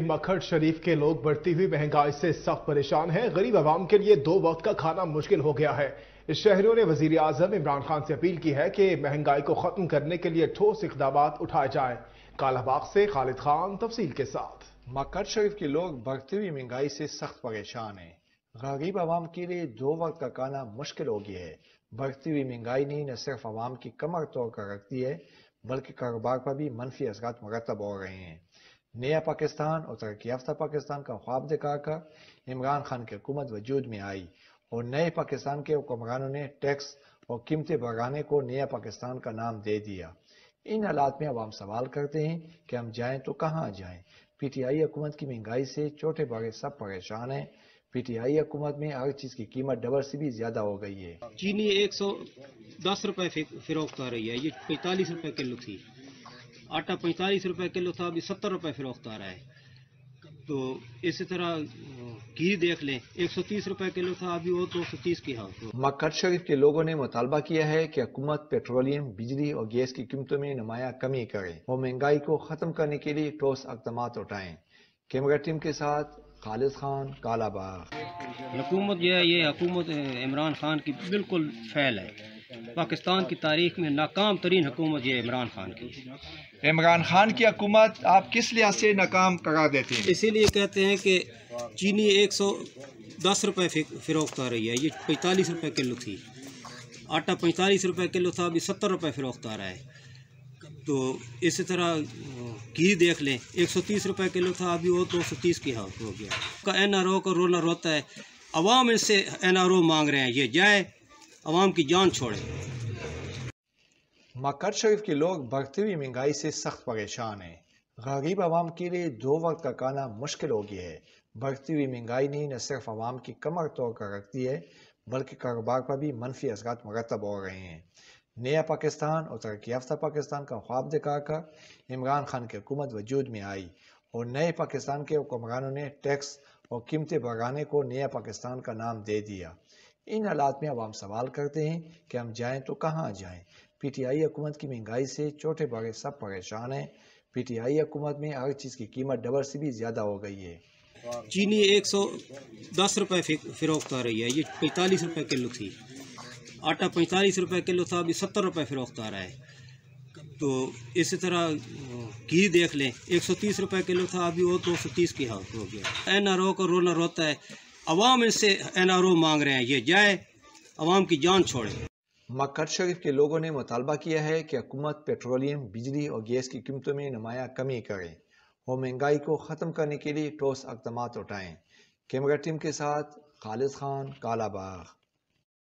मखड़ शरीफ के लोग बढ़ती हुई महंगाई से सख्त परेशान हैं गरीब आवाम के लिए दो वक्त का खाना मुश्किल हो गया है शहरों ने वजीर आजम इमरान खान से अपील की है कि महंगाई को खत्म करने के लिए ठोस इकदाम उठाए जाए कालाबाग से खालिद खान तफसील के साथ मकर शरीफ के लोग बढ़ती हुई महंगाई से सख्त परेशान हैं गरीब आवाम के लिए दो वक्त का खाना मुश्किल हो गया है बढ़ती हुई महंगाई ने न सिर्फ आवाम की कमर तोड़ कर रखती है बल्कि कारोबार पर भी मनफी असरा मरतब हो रहे हैं नया पाकिस्तान और तरक्की याफ्ता पाकिस्तान का ख्वाब दिखाकर इमरान खान की हुकूमत वजूद में आई और नए पाकिस्तान के हुक्मरानों ने टैक्स और कीमतें बढ़ाने को नया पाकिस्तान का नाम दे दिया इन हालात में अवाम सवाल करते हैं कि हम जाएं तो कहाँ जाएं पीटीआई हुकूमत की महंगाई से छोटे बड़े सब परेशान हैं पीटीआई हुकूमत में हर चीज की कीमत डबल से भी ज्यादा हो गई है चीनी एक सौ दस रुपए फिरोख्त आ रही है ये पैंतालीस रुपए किलो थी आटा पैंतालीस रुपये किलो था अभी सत्तर रुपये फरोख्त आ रहा है तो इसी तरह घी देख लें तीस रुपए किलो था अभी वो तीस की हाँ मकर शरीफ के लोगों ने मुतालबा किया है कि हुकूमत पेट्रोलियम बिजली और गैस की कीमतों में नुमाया कमी करे और महंगाई को खत्म करने के लिए ठोस इकदाम उठाएं कैमरा टीम के साथ खालिद खान कालाबाग हुकूमत है ये हुकूमत इमरान खान की बिल्कुल फैल है पाकिस्तान की तारीख में नाकाम तरीन हुकूमत ये इमरान खान की इमरान खान की हकूमत आप किस लिहाज से नाकाम करा देते हैं इसीलिए कहते हैं कि चीनी एक सौ दस रुपये फ़िरोख्त आ रही है ये पैंतालीस रुपये किलो थी आटा पैंतालीस रुपये किलो था अभी सत्तर रुपये फ़रोख्त आ रहा है तो इसी तरह घी देख लें एक सौ तीस रुपये किलो था अभी वो दो सौ तीस की हाथ हो गया का एन आर ओ का रोलर होता है अवाम इनसे एन आर ओ मांग रहे हैं ये जाए आवाम की जान छोड़े मकर शरीफ के लोग बढ़ती हुई महंगाई से सख्त परेशान हैं गरीब आवाम के लिए दो वक्त का खाना मुश्किल हो गया है बढ़ती हुई महंगाई ने न सिर्फ आवाम की कमर तोड़ कर रखती है बल्कि कारोबार पर भी मनफी असरा मरतब हो रहे हैं नया पाकिस्तान और तरक्की याफ्ता पाकिस्तान का ख्वाब दिखाकर इमरान खान की हुकूमत वजूद में आई और नए पाकिस्तान के हुक्मरानों ने टैक्स और कीमतें बढ़ाने को नया पाकिस्तान का नाम दे दिया इन हालात में आवाम सवाल करते हैं कि हम जाएँ तो कहाँ जाएँ पी टी आई हुकूमत की महंगाई से छोटे बड़े सब परेशान हैं पी टी आई हुकूमत में हर चीज़ की कीमत डबल से भी ज़्यादा हो गई है चीनी एक सौ दस रुपये फ़रोख्त आ रही है ये पैंतालीस रुपये किलो थी आटा पैंतालीस रुपये किलो था अभी सत्तर रुपये फ़रोख्त आ रहा है तो इसी तरह घी देख लें एक सौ तीस रुपये किलो था अभी वो दो सौ तीस की हालत हो गया एन आर ओ का रोना रोता है अवाम इनसे एन आर ओ मांग रहे हैं ये जाए अवाम की जान छोड़े मकर शरीफ के लोगों ने मुतालबा किया है कि हुकूमत पेट्रोलियम बिजली और गैस की कीमतों में नुमाया कमी करें और महंगाई को ख़त्म करने के लिए ठोस इकदाम उठाएँ कैमरा टीम के साथ खालिद खान कालाबाग